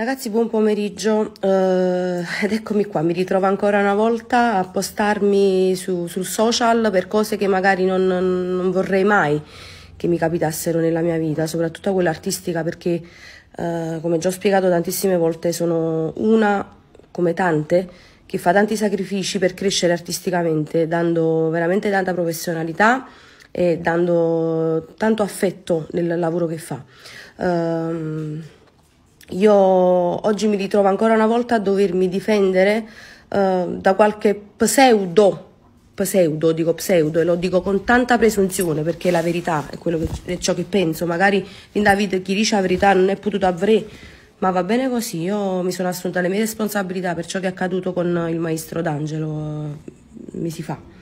Ragazzi, buon pomeriggio eh, ed eccomi qua, mi ritrovo ancora una volta a postarmi su, sul social per cose che magari non, non, vorrei mai che mi capitassero nella mia vita, soprattutto quella artistica perché, eh, come già ho spiegato tantissime volte, sono una, come tante, che fa tanti sacrifici per crescere artisticamente, dando veramente tanta professionalità e dando tanto affetto nel lavoro che fa. Eh, io oggi mi ritrovo ancora una volta a dovermi difendere eh, da qualche pseudo pseudo, dico pseudo e lo dico con tanta presunzione perché la verità è, che, è ciò che penso, magari fin da chi dice la verità non è potuto avere, ma va bene così, io mi sono assunta le mie responsabilità per ciò che è accaduto con il maestro D'Angelo eh, mesi fa.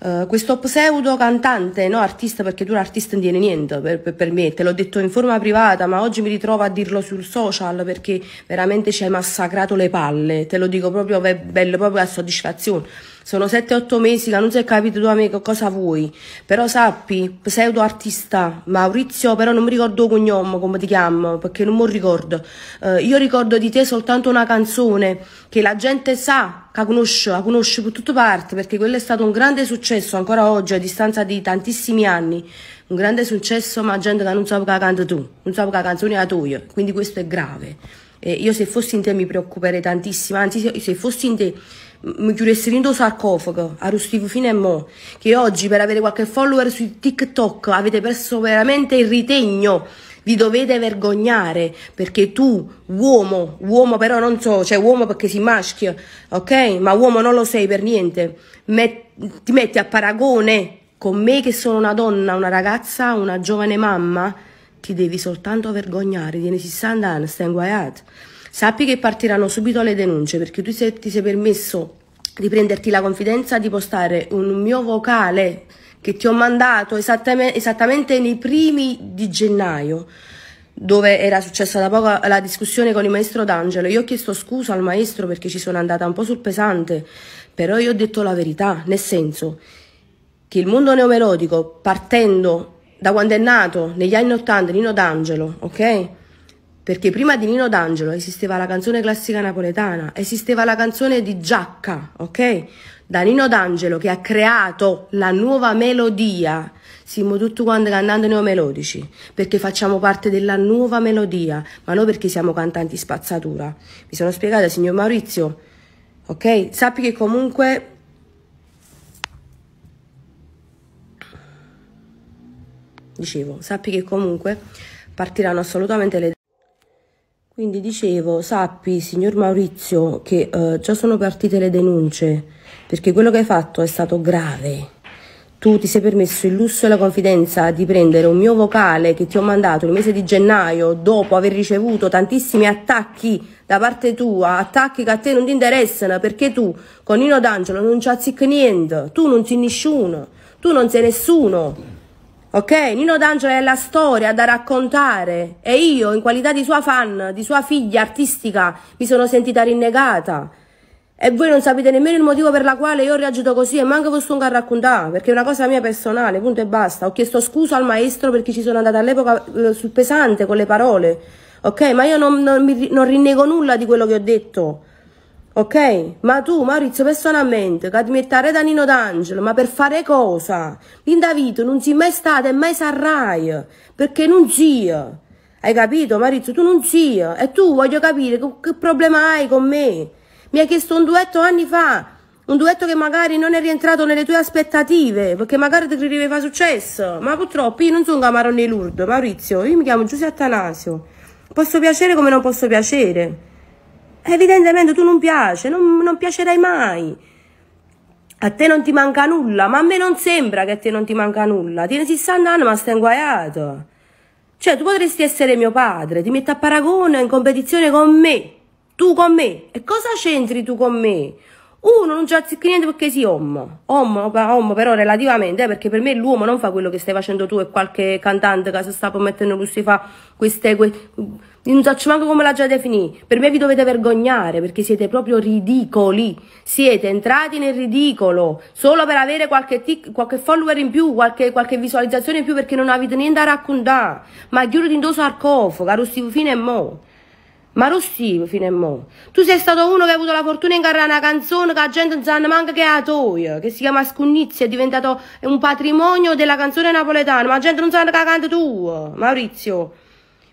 Eh, questo pseudo cantante, no artista perché tu l'artista non tiene niente per, per, per me, te l'ho detto in forma privata ma oggi mi ritrovo a dirlo sul social perché veramente ci hai massacrato le palle, te lo dico proprio, bello, proprio a soddisfazione sono 7-8 mesi che non si è capito tu a amico cosa vuoi. Però sappi, pseudo artista, Maurizio, però non mi ricordo il cognome, come ti chiamo, perché non mi ricordo. Eh, io ricordo di te soltanto una canzone che la gente sa che conosce, la conosce per tutte parti, perché quello è stato un grande successo ancora oggi, a distanza di tantissimi anni. Un grande successo, ma gente che non sa che la canta tu, non sa che la canzone è la tua, quindi questo è grave. E io se fossi in te mi preoccuperei tantissimo, anzi se fossi in te mi Chiudessero sarcofago a Rustivo fino a mo, che oggi per avere qualche follower su TikTok avete perso veramente il ritegno vi dovete vergognare perché tu, uomo, uomo però non so, cioè uomo perché si maschia, ok? Ma uomo non lo sei per niente, Met ti metti a paragone con me che sono una donna, una ragazza, una giovane mamma, ti devi soltanto vergognare, tieni 60 anni, stai inguaiato. Sappi che partiranno subito le denunce perché tu se ti sei permesso di prenderti la confidenza di postare un mio vocale che ti ho mandato esattamente, esattamente nei primi di gennaio dove era successa da poco la discussione con il maestro D'Angelo. Io ho chiesto scusa al maestro perché ci sono andata un po' sul pesante, però io ho detto la verità, nel senso che il mondo neomelodico, partendo da quando è nato, negli anni Ottanta, Nino D'Angelo, ok? Perché prima di Nino D'Angelo esisteva la canzone classica napoletana, esisteva la canzone di Giacca, ok? Da Nino D'Angelo che ha creato la nuova melodia. Siamo tutti quanti cantando neomelodici, perché facciamo parte della nuova melodia, ma non perché siamo cantanti spazzatura. Mi sono spiegata, signor Maurizio, ok? Sappi che comunque dicevo, sappi che comunque partiranno assolutamente le quindi dicevo, sappi, signor Maurizio, che eh, già sono partite le denunce, perché quello che hai fatto è stato grave. Tu ti sei permesso il lusso e la confidenza di prendere un mio vocale che ti ho mandato il mese di gennaio dopo aver ricevuto tantissimi attacchi da parte tua, attacchi che a te non ti interessano perché tu con Nino D'Angelo non ci azzicchi niente, tu non sei nessuno, tu non sei nessuno. Ok? Nino D'Angelo è la storia da raccontare e io, in qualità di sua fan, di sua figlia artistica, mi sono sentita rinnegata. E voi non sapete nemmeno il motivo per la quale io ho reagito così e manco fosse un raccontare, perché è una cosa mia personale, punto e basta. Ho chiesto scusa al maestro perché ci sono andata all'epoca eh, sul pesante con le parole, ok? Ma io non, non, non rinnego nulla di quello che ho detto. Ok? Ma tu, Maurizio, personalmente, che admittare da Nino D'Angelo, ma per fare cosa? Linda Vito non si è mai stata e mai sarrai, perché non sia. Hai capito, Maurizio? Tu non sia. E tu voglio capire che, che problema hai con me. Mi hai chiesto un duetto anni fa, un duetto che magari non è rientrato nelle tue aspettative, perché magari ti credeva successo. Ma purtroppo io non sono un Camarone lurdo, Maurizio, io mi chiamo Giuseppe Atanasio. Posso piacere come non posso piacere. Evidentemente tu non piace, non, non piacerai mai. A te non ti manca nulla, ma a me non sembra che a te non ti manca nulla. Tieni 60 anni ma stai inguaiato. Cioè, tu potresti essere mio padre, ti metti a paragone in competizione con me. Tu con me. E cosa c'entri tu con me? Uno non ci azzecca niente perché si ommo. Ommo, ommo però relativamente, eh, perché per me l'uomo non fa quello che stai facendo tu e qualche cantante che si sta permettendo che si fa queste... Que... Non so manco come l'ha già definito. Per me vi dovete vergognare perché siete proprio ridicoli. Siete entrati nel ridicolo solo per avere qualche, tic, qualche follower in più, qualche, qualche, visualizzazione in più perché non avete niente da raccontare. Ma chiudo di indosso sarcofago, a fine e mo'. Ma Rossi, fino a mo. Tu sei stato uno che ha avuto la fortuna di incarnare una canzone che la gente non sanno neanche che è a toi, che si chiama Scunnizia, è diventato un patrimonio della canzone napoletana, ma la gente non sa che la canta tu, Maurizio.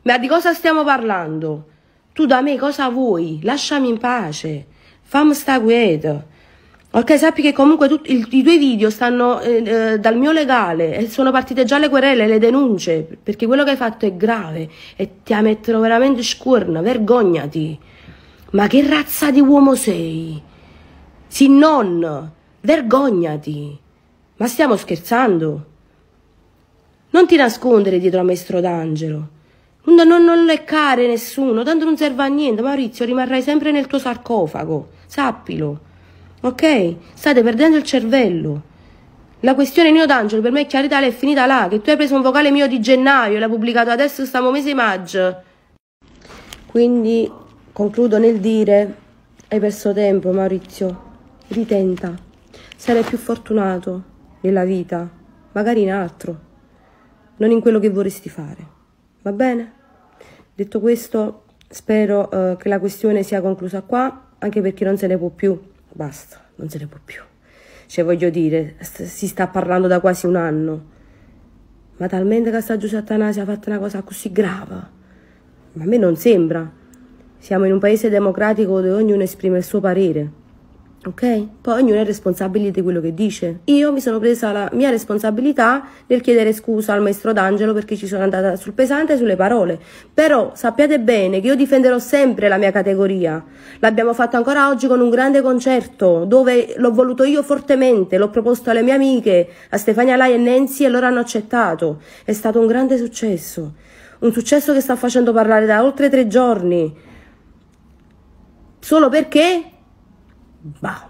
Ma di cosa stiamo parlando? Tu da me cosa vuoi? Lasciami in pace. Fammi sta quieto. Ok, sappi che comunque tut, il, i tuoi video stanno eh, eh, dal mio legale e sono partite già le querele, le denunce, perché quello che hai fatto è grave e ti metterò veramente scuorna, vergognati. Ma che razza di uomo sei? Sì, non, vergognati. Ma stiamo scherzando? Non ti nascondere dietro a Maestro D'Angelo. Non, non, non leccare nessuno, tanto non serve a niente. Maurizio, rimarrai sempre nel tuo sarcofago, sappilo ok? State perdendo il cervello. La questione Nino D'Angelo per me è chiara è finita là, che tu hai preso un vocale mio di gennaio e l'hai pubblicato adesso, stiamo mese di maggio. Quindi concludo nel dire, hai perso tempo Maurizio, ritenta, sarai più fortunato nella vita, magari in altro, non in quello che vorresti fare, va bene? Detto questo, spero eh, che la questione sia conclusa qua, anche perché non se ne può più basta, non se ne può più. Cioè, voglio dire, st si sta parlando da quasi un anno. Ma talmente che sta Giuseppe Attanasio ha fatto una cosa così grave. Ma a me non sembra. Siamo in un paese democratico dove ognuno esprime il suo parere ok? Poi ognuno è responsabile di quello che dice. Io mi sono presa la mia responsabilità nel chiedere scusa al maestro D'Angelo perché ci sono andata sul pesante e sulle parole, però sappiate bene che io difenderò sempre la mia categoria. L'abbiamo fatto ancora oggi con un grande concerto dove l'ho voluto io fortemente, l'ho proposto alle mie amiche, a Stefania Lai e Nancy e loro hanno accettato. È stato un grande successo, un successo che sta facendo parlare da oltre tre giorni. Solo perché Bah.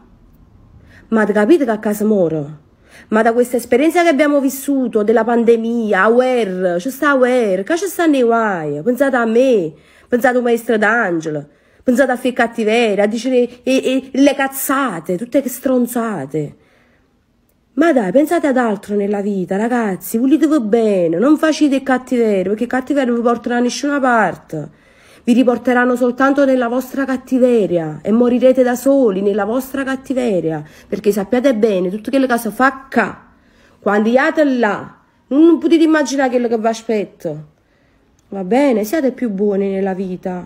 Ma capite che a casa moro? Ma da questa esperienza che abbiamo vissuto della pandemia, a guerra, c'è sta guerra, che c'è sta nei guai? Pensate a me, pensate a maestro d'angelo, pensate a fare cattiveria, a dire e, e, le cazzate, tutte che stronzate. Ma dai, pensate ad altro nella vita, ragazzi, pulitevi bene, non facete cattiveria, perché cattiveria non vi porterà da nessuna parte vi riporteranno soltanto nella vostra cattiveria e morirete da soli nella vostra cattiveria, perché sappiate bene tutto quello che si fa qua, quando andate là, non potete immaginare quello che vi aspetto. Va bene, siate più buoni nella vita.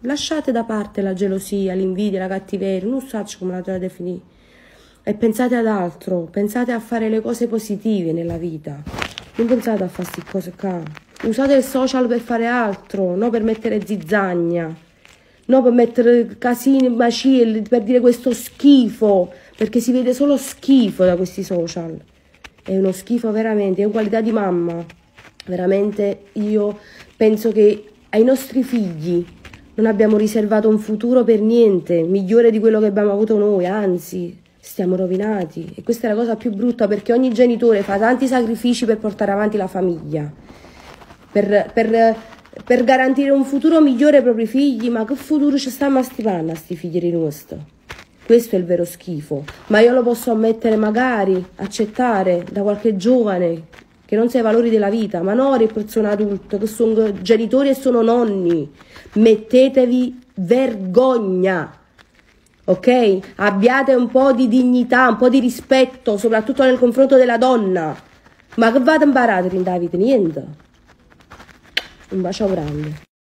Lasciate da parte la gelosia, l'invidia, la cattiveria, non so come la dovete definire. E pensate ad altro, pensate a fare le cose positive nella vita. Non pensate a fare queste cose qua usate il social per fare altro, non per mettere zizzagna, non per mettere casini, macelli, per dire questo schifo, perché si vede solo schifo da questi social. È uno schifo veramente, è una qualità di mamma. Veramente io penso che ai nostri figli non abbiamo riservato un futuro per niente, migliore di quello che abbiamo avuto noi, anzi, stiamo rovinati. E questa è la cosa più brutta perché ogni genitore fa tanti sacrifici per portare avanti la famiglia per, per, per garantire un futuro migliore ai propri figli, ma che futuro ci sta a sti panna, a sti figli nostri? Questo è il vero schifo, ma io lo posso ammettere magari, accettare da qualche giovane che non sa i valori della vita, ma no le persone adulte che sono genitori e sono nonni. Mettetevi vergogna. Ok? Abbiate un po' di dignità, un po' di rispetto, soprattutto nel confronto della donna. Ma che vado a imparare in Davide? Niente. Un bacio grande.